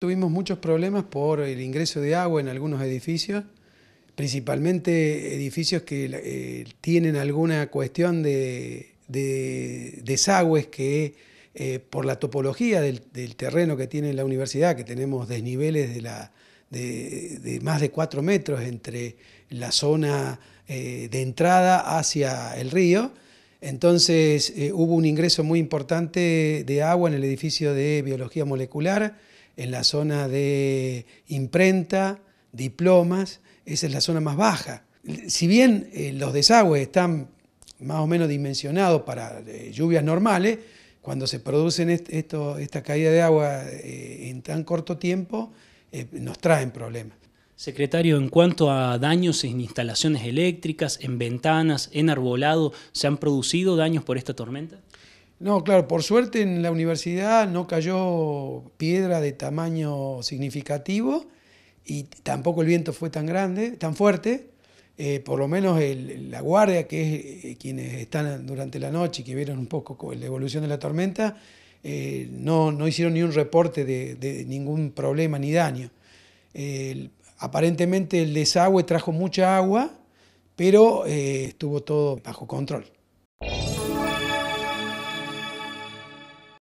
Tuvimos muchos problemas por el ingreso de agua en algunos edificios, principalmente edificios que eh, tienen alguna cuestión de, desagües que eh, por la topología del, terreno que tiene la universidad, que tenemos desniveles de, más de 4 metros entre la zona eh, de entrada hacia el río, entonces hubo un ingreso muy importante de agua en el edificio de biología molecular en la zona de imprenta, diplomas, esa es la zona más baja. Si bien eh, los desagües están más o menos dimensionados para eh, lluvias normales, cuando se producen esto, esta caída de agua eh, en tan corto tiempo, nos traen problemas. Secretario, en cuanto a daños en instalaciones eléctricas, en ventanas, en arbolado, ¿se han producido daños por esta tormenta? No, claro, por suerte en la universidad no cayó piedra de tamaño significativo y tampoco el viento fue tan grande, tan fuerte. Eh, por lo menos la guardia, que es eh, quienes están durante la noche y que vieron un poco la evolución de la tormenta, eh, no, hicieron ni un reporte de, ningún problema ni daño. aparentemente el desagüe trajo mucha agua, pero estuvo todo bajo control.